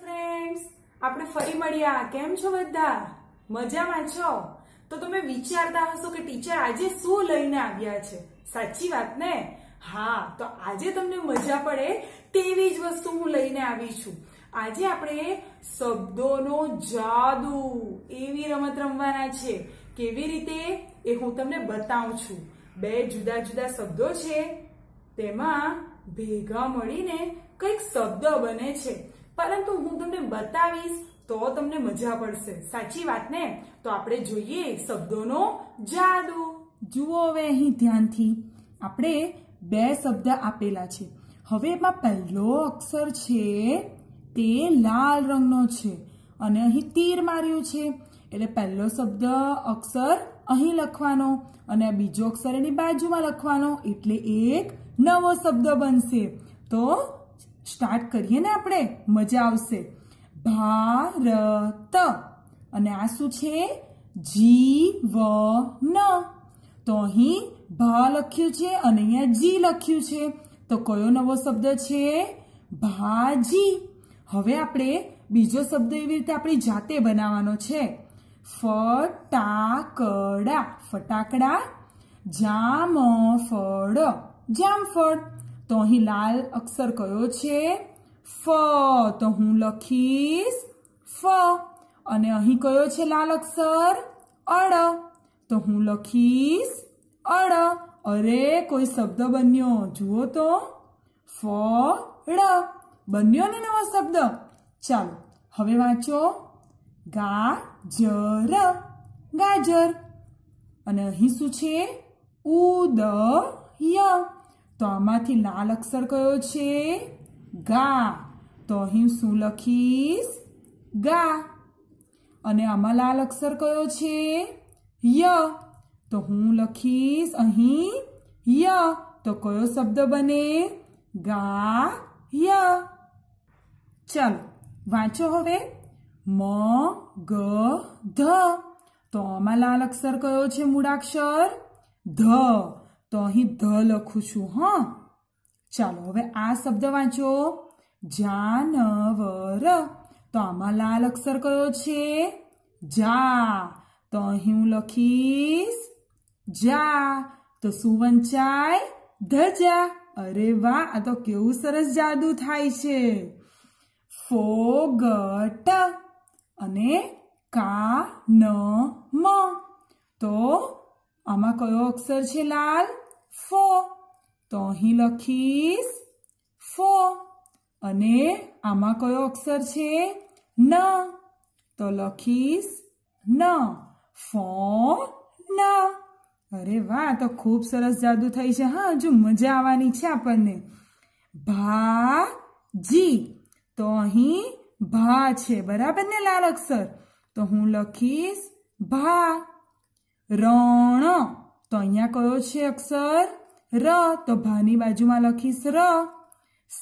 friends આપણે ફરી મળ્યા કેમ છો બધા મજામાં છો તો તમે વિચારતા હશો કે ટીચર આજે શું લઈને આવ્યા છે સાચી વાત ને હા તો આજે તમને મજા પડે તેવી જ વસ્તુ હું લઈને આવી છું આજે આપણે શબ્દોનો જાદુ એવી રમત રમવાના છે કેવી રીતે એ હું તમને બતાવું છું બે જુદા જુદા શબ્દો છે તેમાં ભેગા મળીને કંઈક શબ્દ બને છે પરંતુ હું તમને બતાવીશ તો તમને મજા પડશે સાચી વાત ને તો આપણે જોઈએ શબ્દોનો જાદુ જુઓ હવે અહીં ધ્યાનથી આપણે બે શબ્દ આપેલા છે હવે એમાં પહેલો અક્ષર છે તે લાલ રંગનો છે અને અહીં તીર માર્યું છે એટલે પહેલો શબ્દ અક્ષર અહીં લખવાનો અને બીજો અક્ષર એની બાજુમાં લખવાનો એટલે એક નવો શબ્દ બનશે તો સ્ટાર્ટ કરીએ ને આપણે મજા આવશે ભારત અને આ શું છે જીવન તો અહીં ભા લખ્યું છે અને અહીંયા જી લખ્યું છે તો કયો નવો શબ્દ છે ભાજી હવે આપણે બીજો શબ્દ એવી રીતે આપણી જાતે બનાવવાનો છે ફટાકડા ફટાકડા જામફળ જામફળ તો અહીં લાલ અક્ષર કયો છે ફ તો હું લખીશ ફ અને અહીં કયો છે લાલ અક્ષર અડ તો હું લખીશ અડ અરે કોઈ શબ્દ બન્યો જુઓ તો ફળ બન્યો ને નવો શબ્દ ચાલો હવે વાંચો ગાજર ગાજર અને અહીં શું છે ઉદ ઉદય તો આમાંથી લાલ અક્ષર કયો છે ગા તો અહીં શું લખીશ ગા અને આમાં લાલ અક્ષર કયો છે ય તો હું લખીશ અહીં ય તો કયો શબ્દ બને ગા ય ચાલો વાંચો હવે મ ગ ધ તો આમાં લાલ અક્ષર કયો છે મૂળાક્ષર ધ તો અહીં ધ લખું છું હા ચાલો હવે આ શબ્દ વાંચો જાનવર તો આમાં લાલ અક્ષર કયો છે જા તો અહીં હું લખીશ જા તો શું વંચાય ધજા અરે વાહ આ તો કેવું સરસ જાદુ થાય છે ફોગટ અને કા ન મ તો આમાં કયો અક્ષર છે લાલ ફોર તો અહીં લખીશ ફોર અને આમાં કયો અક્ષર છે ન તો લખીશ ન ફો ન અરે વાહ તો ખૂબ સરસ જાદુ થઈ છે હા હજુ મજા આવવાની છે આપણને ભા જી તો અહીં ભા છે બરાબર ને લાલ અક્ષર તો હું લખીશ ભા રણ તો અહીંયા કયો છે અક્ષર ર તો ભાની બાજુમાં લખીશ ર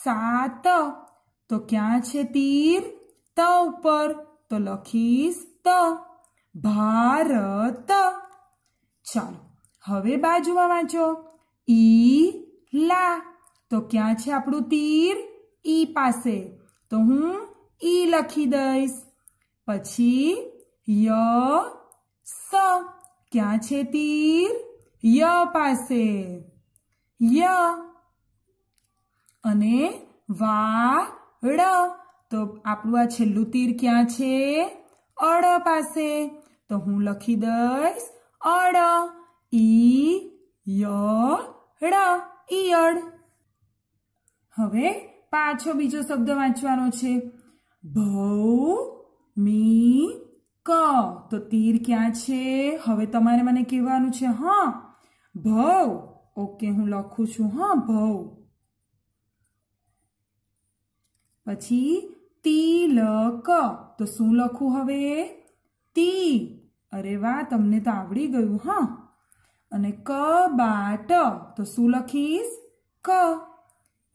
સાત તો ક્યાં છે તીર ત ઉપર તો લખીશ ત ભારત ચાલો હવે બાજુમાં વાંચો ઈ લા તો ક્યાં છે આપણું તીર ઈ પાસે તો હું ઈ લખી દઈશ પછી ય સ ક્યાં છે તીર ય પાસે ય અને વાડ તો આપણું આ છેલ્લું તીર ક્યાં છે અડ પાસે તો હું લખી દઈશ અડ ઈ યડ ઈયડ હવે પાછો બીજો શબ્દ વાંચવાનો છે ભૌ મી ક તો તીર ક્યાં છે હવે તમારે મને કહેવાનું છે હા ભવ ઓકે હું લખું છું હા ભવ પછી તિલક તો શું લખું હવે તી અરે વાહ તમને તો આવડી ગયું હા અને ક બાટ તો શું લખીશ ક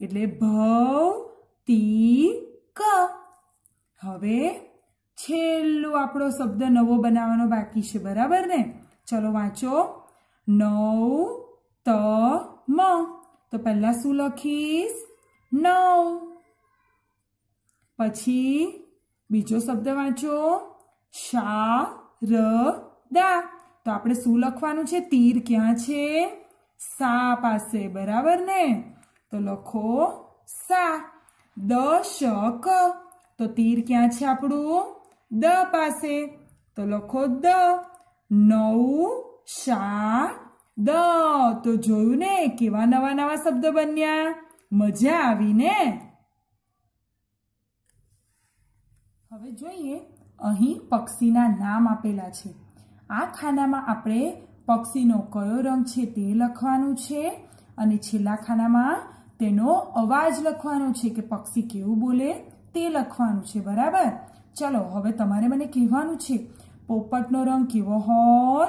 એટલે ભવ તી ક હવે છેલ્લો આપણો શબ્દ નવો બનાવવાનો બાકી છે બરાબર ને ચલો વાંચો નવ ત મ તો પહેલા શું લખીશ નવ પછી બીજો શબ્દ વાંચો શા ર દા તો આપણે શું લખવાનું છે તીર ક્યાં છે સા પાસે બરાબર ને તો લખો સા દ દશક તો તીર ક્યાં છે આપણું દ પાસે તો લખો દ નવ શા દ તો જોયું ને કેવા નવા નવા શબ્દ બન્યા મજા આવી ને હવે જોઈએ અહીં પક્ષીના નામ આપેલા છે આ ખાનામાં આપણે પક્ષીનો કયો રંગ છે તે લખવાનું છે અને છેલ્લા ખાનામાં તેનો અવાજ લખવાનો છે કે પક્ષી કેવું બોલે તે લખવાનું છે બરાબર ચલો હવે તમારે મને કહેવાનું છે પોપટનો રંગ કેવો હોય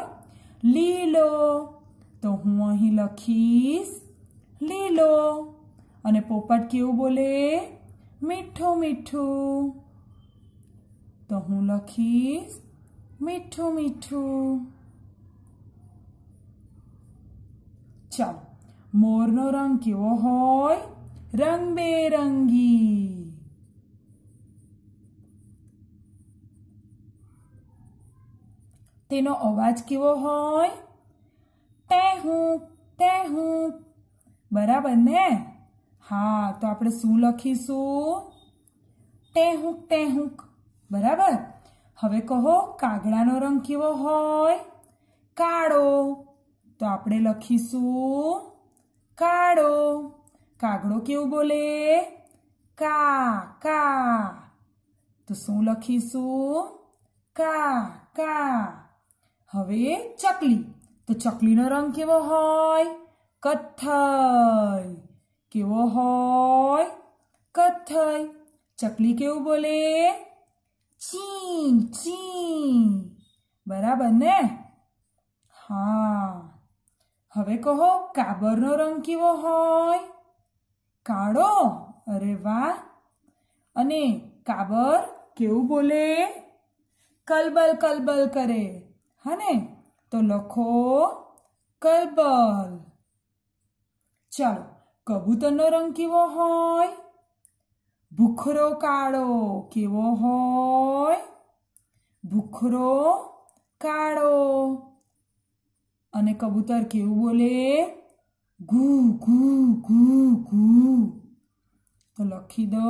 લીલો તો હું અહીં લખીશ લીલો અને પોપટ કેવું બોલે મીઠું મીઠું તો હું લખીશ મીઠું મીઠું ચાલો મોરનો રંગ કેવો હોય રંગબેરંગી તેનો અવાજ કેવો હોય તે હું તે હું બરાબર ને હા તો આપણે શું લખીશું ટેહુક ટેહુક બરાબર હવે કહો કાગડાનો રંગ કેવો હોય કાળો તો આપણે લખીશું કાળો કાગડો કેવું બોલે કા કા તો શું લખીશું કા કા હવે ચકલી તો ચકલીનો રંગ કેવો હોય કથ્થઈ કેવો હોય કથ્થઈ ચકલી કેવું બોલે ચી ચી બરાબર ને હા હવે કહો કાબરનો રંગ કેવો હોય કાળો અરે વાહ અને કાબર કેવું બોલે કલબલ કલબલ કરે હને તો લખો કલબલ ચાલો કબૂતરનો રંગ કેવો હોય ભૂખરો કાળો કેવો હોય ભૂખરો કાળો અને કબૂતર કેવું બોલે ઘૂ ઘૂ ઘૂ ઘૂ તો લખી દો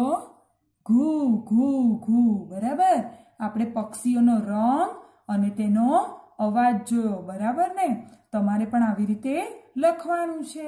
ઘૂ ઘૂ ઘૂ બરાબર આપણે પક્ષીઓનો રંગ અને તેનો અવાજ જોયો બરાબર ને તમારે પણ આવી રીતે લખવાનું છે